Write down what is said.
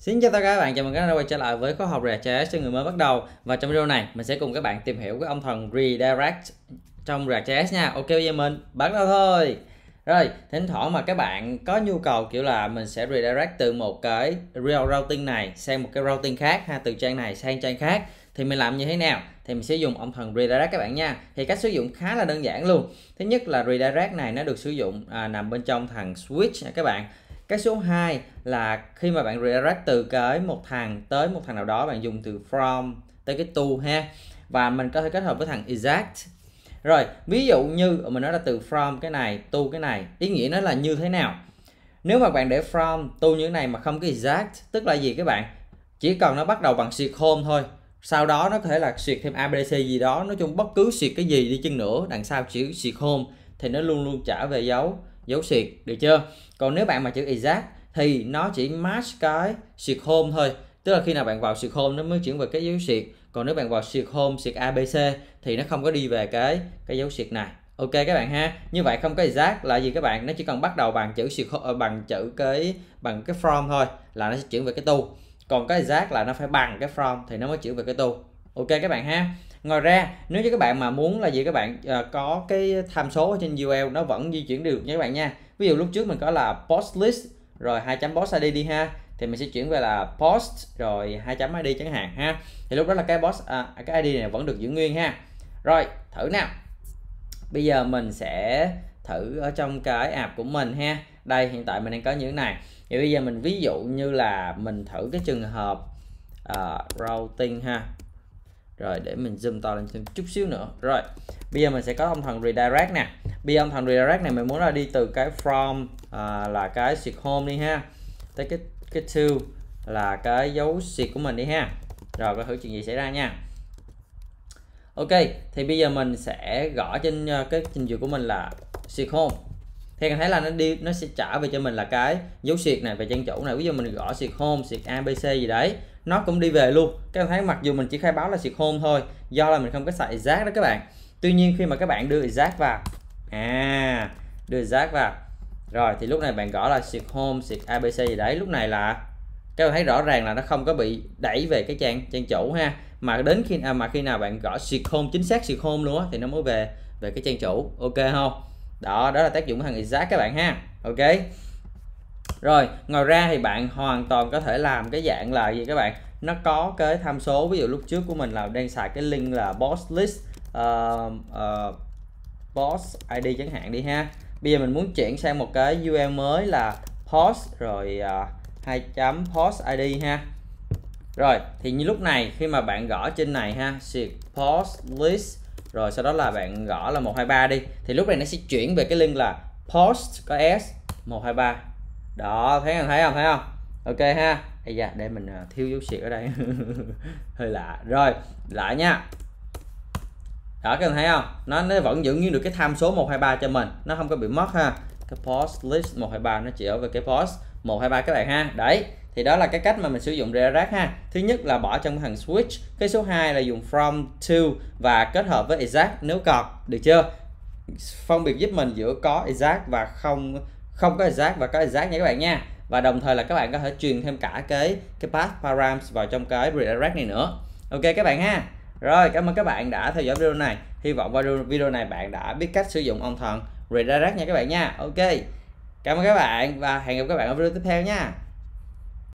Xin chào tất cả các bạn, chào mừng các bạn đã quay trở lại với khóa học React.js cho người mới bắt đầu Và trong video này mình sẽ cùng các bạn tìm hiểu cái ông thần Redirect trong React.js nha Ok bây giờ mình bắt đầu thôi Rồi, thỉnh thoảng mà các bạn có nhu cầu kiểu là mình sẽ redirect từ một cái real routing này sang một cái routing khác ha Từ trang này sang trang khác thì mình làm như thế nào thì mình sẽ dùng ông thần redirect các bạn nha thì cách sử dụng khá là đơn giản luôn thứ nhất là redirect này nó được sử dụng à, nằm bên trong thằng switch nha các bạn cái số 2 là khi mà bạn redirect từ cái một thằng tới một thằng nào đó bạn dùng từ from tới cái to ha và mình có thể kết hợp với thằng exact rồi ví dụ như ờ, mình nói là từ from cái này to cái này ý nghĩa nó là như thế nào nếu mà bạn để from to như thế này mà không cái exact tức là gì các bạn chỉ cần nó bắt đầu bằng xịt home thôi sau đó nó có thể là xịt thêm abc gì đó nói chung bất cứ xịt cái gì đi chăng nữa đằng sau chỉ xịt home thì nó luôn luôn trả về dấu dấu xịt được chưa còn nếu bạn mà chữ exact thì nó chỉ match cái xịt home thôi tức là khi nào bạn vào xịt home nó mới chuyển về cái dấu xịt còn nếu bạn vào xịt home xịt abc thì nó không có đi về cái cái dấu xịt này ok các bạn ha như vậy không có exact là gì các bạn nó chỉ cần bắt đầu bằng chữ xịt ờ, bằng chữ cái bằng cái from thôi là nó sẽ chuyển về cái tu còn cái exact là nó phải bằng cái from thì nó mới chuyển về cái tu ok các bạn ha ngoài ra nếu như các bạn mà muốn là gì các bạn uh, có cái tham số trên UL nó vẫn di chuyển được nha các bạn nha ví dụ lúc trước mình có là post list rồi hai chấm post ID đi ha thì mình sẽ chuyển về là post rồi hai chấm ID chẳng hạn ha thì lúc đó là cái post à, cái ID này vẫn được giữ nguyên ha rồi thử nào bây giờ mình sẽ thử ở trong cái app của mình ha đây hiện tại mình đang có như thế này thì bây giờ mình ví dụ như là mình thử cái trường hợp uh, routing ha rồi để mình zoom to lên thêm chút xíu nữa rồi bây giờ mình sẽ có ông thần redirect nè bây giờ ông thần redirect này mình muốn là đi từ cái from à, là cái xịt home đi ha tới cái cái to là cái dấu xịt của mình đi ha rồi có thử chuyện gì xảy ra nha ok thì bây giờ mình sẽ gõ trên à, cái trình duyệt của mình là xịt home thì các thấy là nó đi nó sẽ trả về cho mình là cái dấu xịt này về trang chủ này ví dụ mình gõ xịt home xịt abc gì đấy nó cũng đi về luôn các thấy mặc dù mình chỉ khai báo là xịt home thôi do là mình không có xài exact đó các bạn tuy nhiên khi mà các bạn đưa exact vào à đưa exact vào rồi thì lúc này bạn gõ là xịt home xịt abc gì đấy lúc này là các bạn thấy rõ ràng là nó không có bị đẩy về cái trang trang chủ ha mà đến khi à, mà khi nào bạn gõ xịt home chính xác xịt home luôn á thì nó mới về về cái trang chủ ok không đó đó là tác dụng của hàng exact các bạn ha ok rồi ngoài ra thì bạn hoàn toàn có thể làm cái dạng là gì các bạn nó có cái tham số ví dụ lúc trước của mình là đang xài cái link là boss list uh, uh, boss id chẳng hạn đi ha bây giờ mình muốn chuyển sang một cái URL mới là post rồi uh, ờ, 2 chấm post id ha rồi thì như lúc này khi mà bạn gõ trên này ha post list rồi sau đó là bạn gõ là 123 đi thì lúc này nó sẽ chuyển về cái link là post có s 123 đó thấy không thấy không thấy không ok ha bây giờ để mình à, thiếu dấu xịt ở đây hơi lạ rồi lại nha đó các bạn thấy không nó nó vẫn giữ như được cái tham số 123 cho mình nó không có bị mất ha cái post list 123 nó chỉ ở về cái post 123 các bạn ha đấy thì đó là cái cách mà mình sử dụng redirect ha thứ nhất là bỏ trong thằng switch cái số 2 là dùng from to và kết hợp với exact nếu còn được chưa phân biệt giúp mình giữa có exact và không không có exact và có exact nha các bạn nha và đồng thời là các bạn có thể truyền thêm cả cái cái path params vào trong cái redirect này nữa ok các bạn ha rồi cảm ơn các bạn đã theo dõi video này hy vọng qua video này bạn đã biết cách sử dụng ông thần redirect nha các bạn nha ok cảm ơn các bạn và hẹn gặp các bạn ở video tiếp theo nha